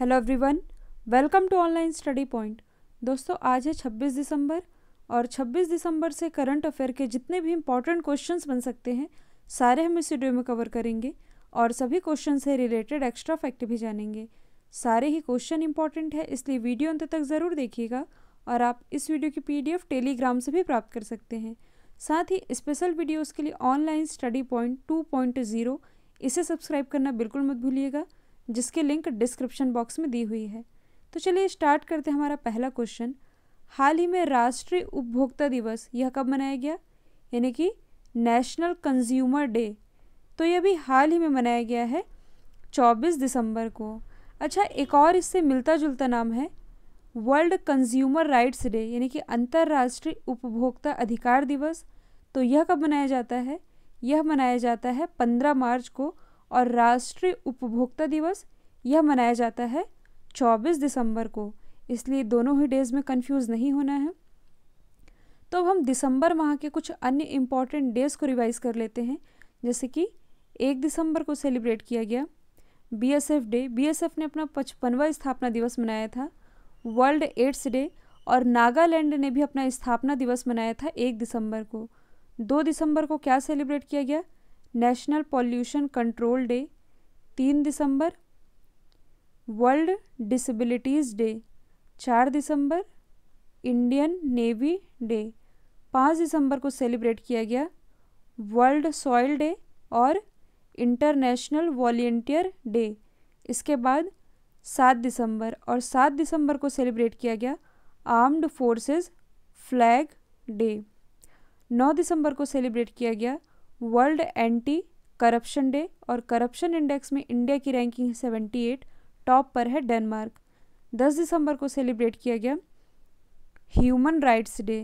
hello everyone welcome to online study point दोस्तों आज है 26 दिसंबर और 26 दिसंबर से करंट अफेयर के जितने भी इंपॉर्टेंट क्वेश्चंस बन सकते हैं सारे हम इस वीडियो में कवर करेंगे और सभी क्वेश्चन से रिलेटेड एक्स्ट्रा फैक्ट भी जानेंगे सारे ही क्वेश्चन इंपॉर्टेंट है इसलिए वीडियो अंत तक ज़रूर देखिएगा और आप इस वीडियो की पी टेलीग्राम से भी प्राप्त कर सकते हैं साथ ही स्पेशल वीडियोज़ के लिए ऑनलाइन स्टडी पॉइंट टू इसे सब्सक्राइब करना बिल्कुल मत भूलिएगा जिसकी लिंक डिस्क्रिप्शन बॉक्स में दी हुई है तो चलिए स्टार्ट करते हैं हमारा पहला क्वेश्चन हाल ही में राष्ट्रीय उपभोक्ता दिवस यह कब मनाया गया यानी कि नेशनल कंज्यूमर डे तो यह भी हाल ही में मनाया गया है 24 दिसंबर को अच्छा एक और इससे मिलता जुलता नाम है वर्ल्ड कंज्यूमर राइट्स डे यानी कि अंतर्राष्ट्रीय उपभोक्ता अधिकार दिवस तो यह कब मनाया जाता है यह मनाया जाता है 15 मार्च को और राष्ट्रीय उपभोक्ता दिवस यह मनाया जाता है 24 दिसंबर को इसलिए दोनों ही डेज़ में कंफ्यूज नहीं होना है तो अब हम दिसंबर माह के कुछ अन्य इम्पॉर्टेंट डेज़ को रिवाइज़ कर लेते हैं जैसे कि एक दिसंबर को सेलिब्रेट किया गया बीएसएफ डे बीएसएफ ने अपना पचपनवा स्थापना दिवस मनाया था वर्ल्ड एड्स डे और नागालैंड ने भी अपना स्थापना दिवस मनाया था एक दिसंबर को दो दिसंबर को क्या सेलिब्रेट किया गया नेशनल पॉल्यूशन कंट्रोल डे तीन दिसंबर वर्ल्ड डिसेबिलिटीज़ डे चार दिसंबर इंडियन नेवी डे पाँच दिसंबर को सेलिब्रेट किया गया वर्ल्ड सॉइल डे और इंटरनेशनल वॉल्टियर डे इसके बाद सात दिसंबर और सात दिसंबर को सेलिब्रेट किया गया आर्म्ड फोर्सेस फ्लैग डे नौ दिसंबर को सेलिब्रेट किया गया वर्ल्ड एंटी करप्शन डे और करप्शन इंडेक्स में इंडिया की रैंकिंग है सेवेंटी एट टॉप पर है डेनमार्क दस दिसंबर को सेलिब्रेट किया गया ह्यूमन राइट्स डे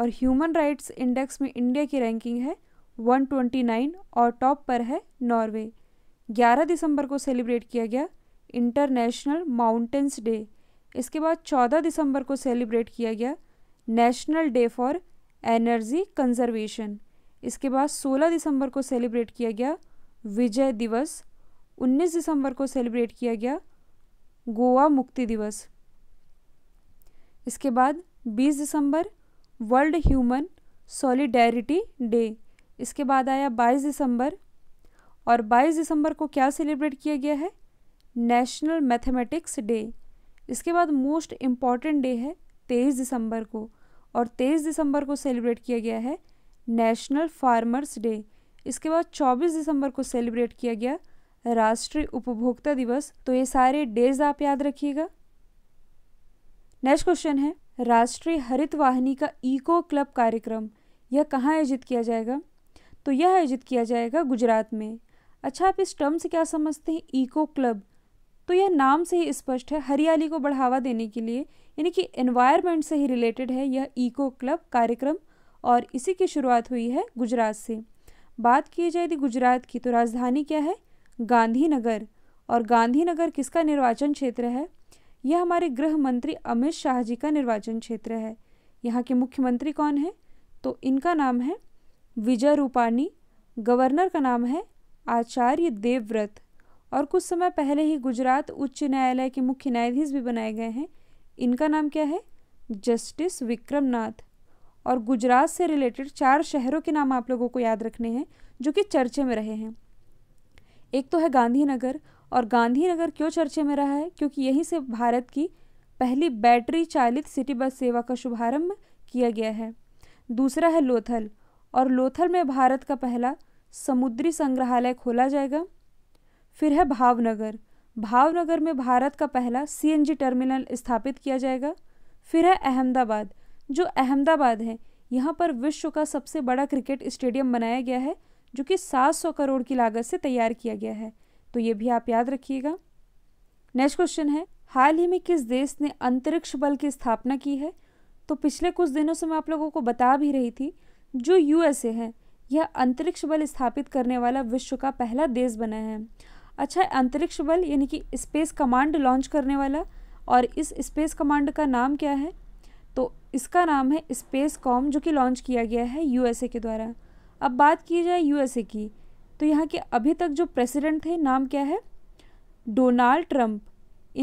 और ह्यूमन राइट्स इंडेक्स में इंडिया की रैंकिंग है 129 और टॉप पर है नॉर्वे 11 दिसंबर को सेलिब्रेट किया गया इंटरनेशनल माउंटेंस डे इसके बाद 14 दिसंबर को सेलिब्रेट किया गया national day for energy conservation इसके बाद 16 दिसंबर को सेलिब्रेट किया गया विजय दिवस 19 दिसंबर को सेलिब्रेट किया गया गोवा मुक्ति दिवस इसके बाद 20 दिसंबर वर्ल्ड ह्यूमन सॉलिडेरिटी डे इसके बाद आया 22 दिसंबर और 22 दिसंबर को क्या सेलिब्रेट किया गया है नेशनल मैथमेटिक्स डे इसके बाद मोस्ट इम्पॉर्टेंट डे है 23 दिसंबर को और 23 दिसंबर को सेलिब्रेट किया गया है नेशनल फार्मर्स डे इसके बाद 24 दिसंबर को सेलिब्रेट किया गया राष्ट्रीय उपभोक्ता दिवस तो ये सारे डेज आप याद रखिएगा नेक्स्ट क्वेश्चन है राष्ट्रीय हरित वाहिनी का इको क्लब कार्यक्रम यह कहाँ आयोजित किया जाएगा तो यह आयोजित किया जाएगा गुजरात में अच्छा आप इस टर्म से क्या समझते हैं इको क्लब तो यह नाम से ही स्पष्ट है हरियाली को बढ़ावा देने के लिए यानी कि एनवायरमेंट से ही रिलेटेड है यह इको क्लब कार्यक्रम और इसी की शुरुआत हुई है गुजरात से बात की जाए यदि गुजरात की तो राजधानी क्या है गांधीनगर और गांधीनगर किसका निर्वाचन क्षेत्र है यह हमारे गृह मंत्री अमित शाह जी का निर्वाचन क्षेत्र है यहाँ के मुख्यमंत्री कौन है तो इनका नाम है विजय रूपाणी गवर्नर का नाम है आचार्य देवव्रत और कुछ समय पहले ही गुजरात उच्च न्यायालय के मुख्य न्यायाधीश भी बनाए गए हैं इनका नाम क्या है जस्टिस विक्रमनाथ और गुजरात से रिलेटेड चार शहरों के नाम आप लोगों को याद रखने हैं जो कि चर्चे में रहे हैं एक तो है गांधीनगर और गांधीनगर क्यों चर्चे में रहा है क्योंकि यहीं से भारत की पहली बैटरी चालित सिटी बस सेवा का शुभारंभ किया गया है दूसरा है लोथल और लोथल में भारत का पहला समुद्री संग्रहालय खोला जाएगा फिर है भावनगर भावनगर में भारत का पहला सीएनजी टर्मिनल स्थापित किया जाएगा फिर है अहमदाबाद जो अहमदाबाद है यहाँ पर विश्व का सबसे बड़ा क्रिकेट स्टेडियम बनाया गया है जो कि 700 करोड़ की लागत से तैयार किया गया है तो ये भी आप याद रखिएगा नेक्स्ट क्वेश्चन है हाल ही में किस देश ने अंतरिक्ष बल की स्थापना की है तो पिछले कुछ दिनों से मैं आप लोगों को बता भी रही थी जो यूएसए है यह अंतरिक्ष बल स्थापित करने वाला विश्व का पहला देश बना है अच्छा अंतरिक्ष बल यानी कि स्पेस कमांड लॉन्च करने वाला और इस स्पेस कमांड का नाम क्या है इसका नाम है स्पेस कॉम जो कि लॉन्च किया गया है यूएसए के द्वारा अब बात की जाए यूएसए की तो यहाँ के अभी तक जो प्रेसिडेंट थे नाम क्या है डोनाल्ड ट्रंप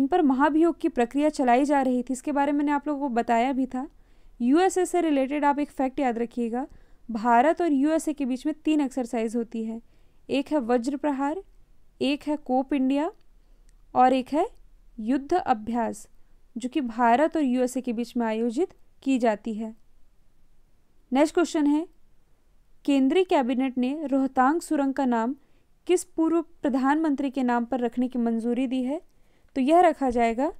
इन पर महाभियोग की प्रक्रिया चलाई जा रही थी इसके बारे में मैंने आप लोगों को बताया भी था यूएसए से रिलेटेड आप एक फैक्ट याद रखिएगा भारत और यूएसए के बीच में तीन एक्सरसाइज होती है एक है वज्र प्रहार एक है कोप इंडिया और एक है युद्ध अभ्यास जो कि भारत और यूएसए के बीच में आयोजित की जाती है नेक्स्ट क्वेश्चन है केंद्रीय कैबिनेट ने रोहतांग सुरंग का नाम किस पूर्व प्रधानमंत्री के नाम पर रखने की मंजूरी दी है तो यह रखा जाएगा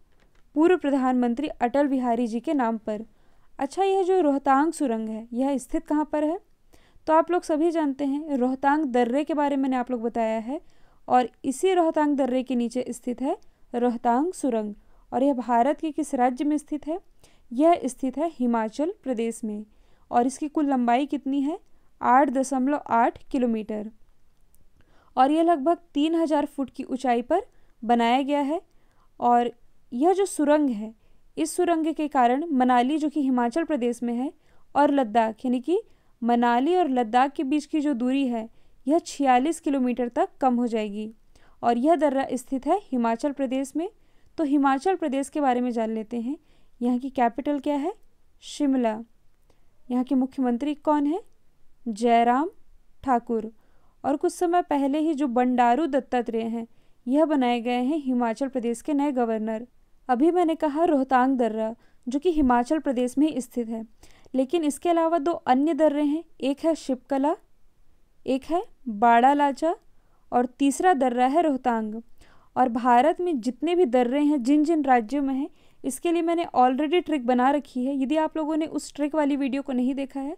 पूर्व प्रधानमंत्री अटल बिहारी जी के नाम पर अच्छा यह जो रोहतांग सुरंग है यह स्थित कहाँ पर है तो आप लोग सभी जानते हैं रोहतांग दर्रे के बारे में मैंने आप लोग बताया है और इसी रोहतांग दर्रे के नीचे स्थित है रोहतांग सुरंग और यह भारत के किस राज्य में स्थित है यह स्थित है हिमाचल प्रदेश में और इसकी कुल लंबाई कितनी है आठ दशमलव आठ किलोमीटर और यह लगभग तीन हज़ार फुट की ऊंचाई पर बनाया गया है और यह जो सुरंग है इस सुरंग के कारण मनाली जो कि हिमाचल प्रदेश में है और लद्दाख यानी कि मनाली और लद्दाख के बीच की जो दूरी है यह छियालीस किलोमीटर तक कम हो जाएगी और यह दर्रा स्थित है हिमाचल प्रदेश में तो हिमाचल प्रदेश के बारे में जान लेते हैं यहाँ की कैपिटल क्या है शिमला यहाँ के मुख्यमंत्री कौन है जयराम ठाकुर और कुछ समय पहले ही जो बंडारू दत्तात्रेय हैं यह बनाए गए हैं हिमाचल प्रदेश के नए गवर्नर अभी मैंने कहा रोहतांग दर्रा जो कि हिमाचल प्रदेश में स्थित है लेकिन इसके अलावा दो अन्य दर्रे हैं एक है शिपकला एक है बाड़ा लाचा और तीसरा दर्रा है रोहतांग और भारत में जितने भी दर्रे हैं जिन जिन राज्यों में हैं इसके लिए मैंने ऑलरेडी ट्रिक बना रखी है यदि आप लोगों ने उस ट्रिक वाली वीडियो को नहीं देखा है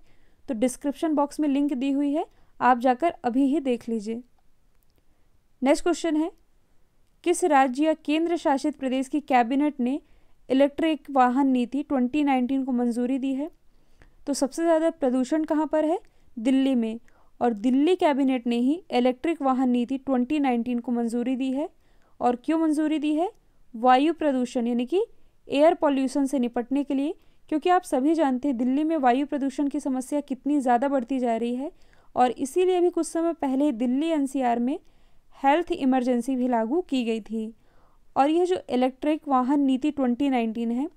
तो डिस्क्रिप्शन बॉक्स में लिंक दी हुई है आप जाकर अभी ही देख लीजिए नेक्स्ट क्वेश्चन है किस राज्य या केंद्र शासित प्रदेश की कैबिनेट ने इलेक्ट्रिक वाहन नीति 2019 को मंजूरी दी है तो सबसे ज़्यादा प्रदूषण कहाँ पर है दिल्ली में और दिल्ली कैबिनेट ने ही इलेक्ट्रिक वाहन नीति 2019 को मंजूरी दी है और क्यों मंजूरी दी है वायु प्रदूषण यानी कि एयर पॉल्यूशन से निपटने के लिए क्योंकि आप सभी जानते हैं दिल्ली में वायु प्रदूषण की समस्या कितनी ज़्यादा बढ़ती जा रही है और इसीलिए भी कुछ समय पहले दिल्ली एन में हेल्थ इमरजेंसी भी लागू की गई थी और यह जो इलेक्ट्रिक वाहन नीति 2019 है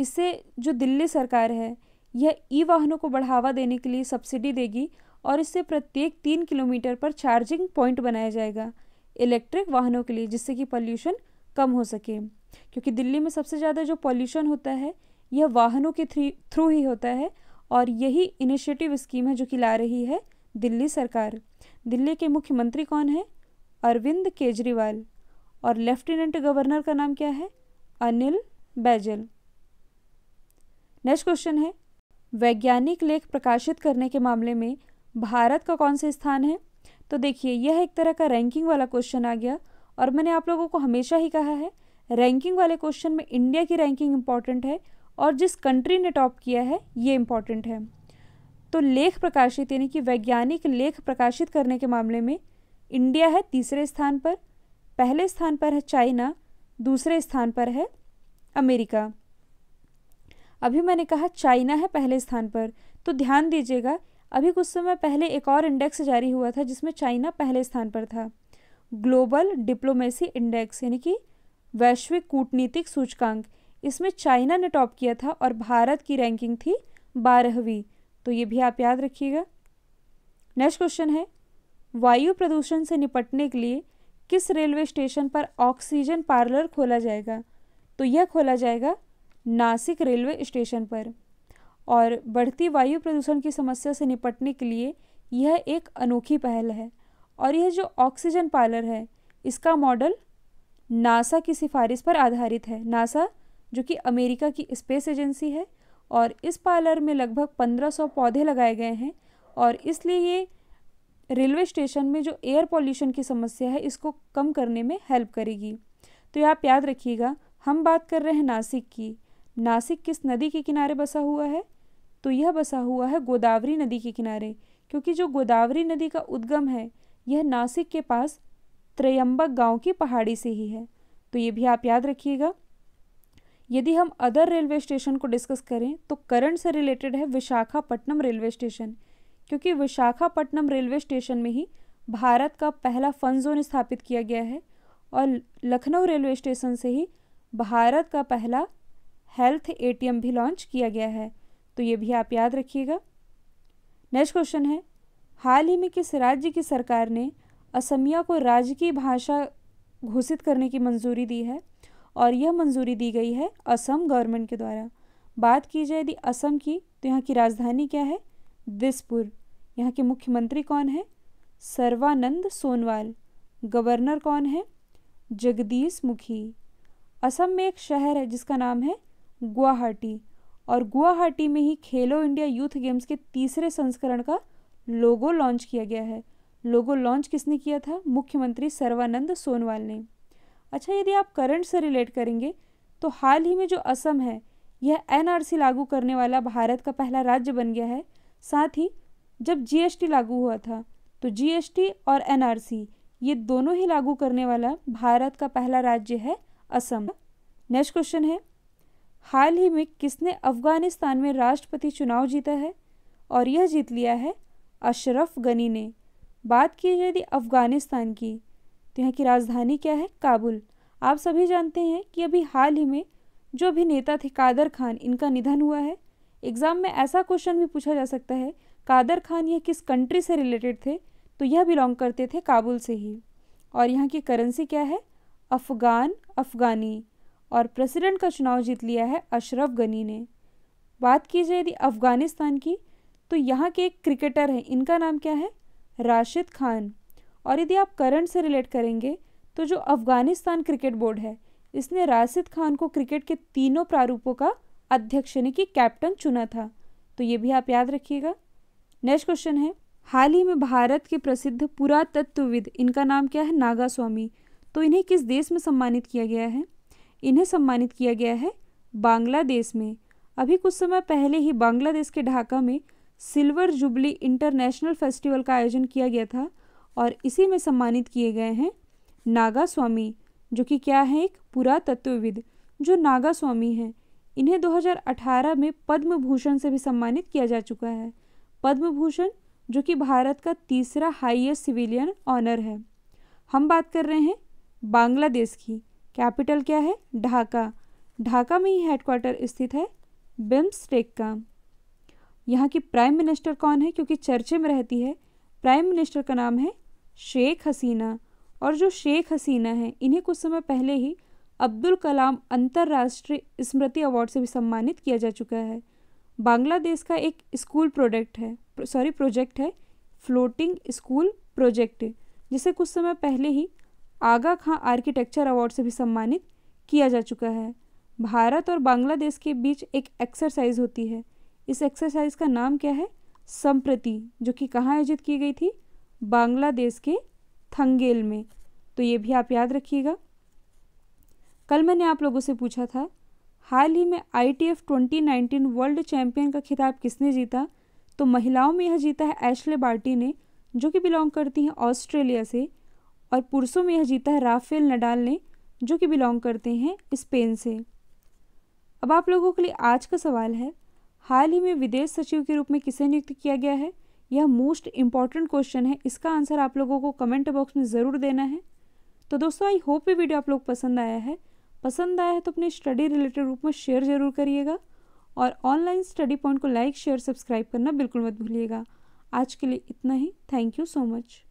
इससे जो दिल्ली सरकार है यह ई वाहनों को बढ़ावा देने के लिए सब्सिडी देगी और इससे प्रत्येक तीन किलोमीटर पर चार्जिंग पॉइंट बनाया जाएगा इलेक्ट्रिक वाहनों के लिए जिससे कि पॉल्यूशन कम हो सके क्योंकि दिल्ली में सबसे ज़्यादा जो पॉल्यूशन होता है यह वाहनों के थ्रू ही होता है और यही इनिशिएटिव स्कीम है जो कि ला रही है दिल्ली सरकार दिल्ली के मुख्यमंत्री कौन है अरविंद केजरीवाल और लेफ्टिनेंट गवर्नर का नाम क्या है अनिल बैजल नेक्स्ट क्वेश्चन है वैज्ञानिक लेख प्रकाशित करने के मामले में भारत का कौन सा स्थान है तो देखिए यह एक तरह का रैंकिंग वाला क्वेश्चन आ गया और मैंने आप लोगों को हमेशा ही कहा है रैंकिंग वाले क्वेश्चन में इंडिया की रैंकिंग इंपॉर्टेंट है और जिस कंट्री ने टॉप किया है ये इम्पॉर्टेंट है तो लेख प्रकाशित यानी कि वैज्ञानिक लेख प्रकाशित करने के मामले में इंडिया है तीसरे स्थान पर पहले स्थान पर है चाइना दूसरे स्थान पर है अमेरिका अभी मैंने कहा चाइना है पहले स्थान पर तो ध्यान दीजिएगा अभी कुछ समय पहले एक और इंडेक्स जारी हुआ था जिसमें चाइना पहले स्थान पर था ग्लोबल डिप्लोमेसी इंडेक्स यानी कि वैश्विक कूटनीतिक सूचकांक इसमें चाइना ने टॉप किया था और भारत की रैंकिंग थी बारहवीं तो ये भी आप याद रखिएगा नेक्स्ट क्वेश्चन है वायु प्रदूषण से निपटने के लिए किस रेलवे स्टेशन पर ऑक्सीजन पार्लर खोला जाएगा तो यह खोला जाएगा नासिक रेलवे स्टेशन पर और बढ़ती वायु प्रदूषण की समस्या से निपटने के लिए यह एक अनोखी पहल है और यह जो ऑक्सीजन पार्लर है इसका मॉडल नासा की सिफारिश पर आधारित है नासा जो कि अमेरिका की स्पेस एजेंसी है और इस पार्लर में लगभग 1500 पौधे लगाए गए हैं और इसलिए ये रेलवे स्टेशन में जो एयर पॉल्यूशन की समस्या है इसको कम करने में हेल्प करेगी तो ये आप याद रखिएगा हम बात कर रहे हैं नासिक की नासिक किस नदी के किनारे बसा हुआ है तो यह बसा हुआ है गोदावरी नदी के किनारे क्योंकि जो गोदावरी नदी का उद्गम है यह नासिक के पास त्रयंबक गांव की पहाड़ी से ही है तो ये भी आप याद रखिएगा यदि हम अदर रेलवे स्टेशन को डिस्कस करें तो करंट से रिलेटेड है विशाखापट्टनम रेलवे स्टेशन क्योंकि विशाखापट्टनम रेलवे स्टेशन में ही भारत का पहला फन जोन स्थापित किया गया है और लखनऊ रेलवे स्टेशन से ही भारत का पहला हेल्थ ए भी लॉन्च किया गया है तो ये भी आप याद रखिएगा नेक्स्ट क्वेश्चन है हाल ही में किस राज्य की सरकार ने असमिया को राज्य की भाषा घोषित करने की मंजूरी दी है और यह मंजूरी दी गई है असम गवर्नमेंट के द्वारा बात की जाए यदि असम की तो यहाँ की राजधानी क्या है दिसपुर यहाँ के मुख्यमंत्री कौन है सर्वानंद सोनवाल गवर्नर कौन है जगदीश मुखी असम में एक शहर है जिसका नाम है गुवाहाटी और गुवाहाटी में ही खेलो इंडिया यूथ गेम्स के तीसरे संस्करण का लोगो लॉन्च किया गया है लोगो लॉन्च किसने किया था मुख्यमंत्री सर्वानंद सोनवाल ने अच्छा यदि आप करंट से रिलेट करेंगे तो हाल ही में जो असम है यह एनआरसी लागू करने वाला भारत का पहला राज्य बन गया है साथ ही जब जीएसटी लागू हुआ था तो जीएसटी और एनआरसी ये दोनों ही लागू करने वाला भारत का पहला राज्य है असम नेक्स्ट क्वेश्चन है हाल ही में किसने अफगानिस्तान में राष्ट्रपति चुनाव जीता है और यह जीत लिया है अशरफ गनी ने बात की जाए यदि अफ़गानिस्तान की तो यहाँ की राजधानी क्या है काबुल आप सभी जानते हैं कि अभी हाल ही में जो भी नेता थे कादर खान इनका निधन हुआ है एग्ज़ाम में ऐसा क्वेश्चन भी पूछा जा सकता है कादर खान यह किस कंट्री से रिलेटेड थे तो यह बिलोंग करते थे काबुल से ही और यहाँ की करेंसी क्या है अफ़गान अफ़गानी और प्रेसिडेंट का चुनाव जीत लिया है अशरफ गनी ने बात की जाए यदि अफ़गानिस्तान की तो यहाँ के एक क्रिकेटर हैं इनका नाम क्या है राशिद खान और यदि आप करंट से रिलेट करेंगे तो जो अफ़गानिस्तान क्रिकेट बोर्ड है इसने राशिद खान को क्रिकेट के तीनों प्रारूपों का अध्यक्ष यानी कि कैप्टन चुना था तो ये भी आप याद रखिएगा नेक्स्ट क्वेश्चन है हाल ही में भारत के प्रसिद्ध पुरातत्वविद इनका नाम क्या है नागा स्वामी तो इन्हें किस देश में सम्मानित किया गया है इन्हें सम्मानित किया गया है बांग्लादेश में अभी कुछ समय पहले ही बांग्लादेश के ढाका में सिल्वर जुबली इंटरनेशनल फेस्टिवल का आयोजन किया गया था और इसी में सम्मानित किए गए हैं नागा स्वामी जो कि क्या है एक पुरातत्वविद जो नागा स्वामी हैं इन्हें 2018 में पद्म भूषण से भी सम्मानित किया जा चुका है पद्म भूषण जो कि भारत का तीसरा हाईएस्ट सिविलियन ऑनर है हम बात कर रहे हैं बांग्लादेश की कैपिटल क्या है ढाका ढाका में ही हेडक्वार्टर स्थित है टेक का यहाँ की प्राइम मिनिस्टर कौन है क्योंकि चर्चे में रहती है प्राइम मिनिस्टर का नाम है शेख हसीना और जो शेख हसीना है इन्हें कुछ समय पहले ही अब्दुल कलाम अंतर्राष्ट्रीय स्मृति अवार्ड से भी सम्मानित किया जा चुका है बांग्लादेश का एक स्कूल प्रोडक्ट है सॉरी प्रोजेक्ट है फ्लोटिंग स्कूल प्रोजेक्ट जिसे कुछ समय पहले ही आगा खां आर्किटेक्चर अवार्ड से भी सम्मानित किया जा चुका है भारत और बांग्लादेश के बीच एक एक्सरसाइज होती है इस एक्सरसाइज का नाम क्या है संप्रति जो कि कहाँ आयोजित की गई थी बांग्लादेश के थंगेल में तो ये भी आप याद रखिएगा कल मैंने आप लोगों से पूछा था हाल ही में I T F twenty nineteen world champion का खिताब किसने जीता तो महिलाओं में यह जीता है एशले बार्टी ने जो कि बिलोंग करती हैं ऑस्ट्रेलिया से और पुरुषों में यह जीता है राफेल नडाल ने जो कि बिलोंग करते हैं स्पेन से अब आप लोगों के लिए आज का सवाल है हाल ही में विदेश सचिव के रूप में किसे नियुक्त किया गया है यह मोस्ट इम्पॉर्टेंट क्वेश्चन है इसका आंसर आप लोगों को कमेंट बॉक्स में ज़रूर देना है तो दोस्तों आई होप ये वीडियो आप लोग पसंद आया है पसंद आया है तो अपने स्टडी रिलेटेड रूप में शेयर जरूर करिएगा और ऑनलाइन स्टडी पॉइंट को लाइक शेयर सब्सक्राइब करना बिल्कुल मत भूलिएगा आज के लिए इतना ही थैंक यू सो मच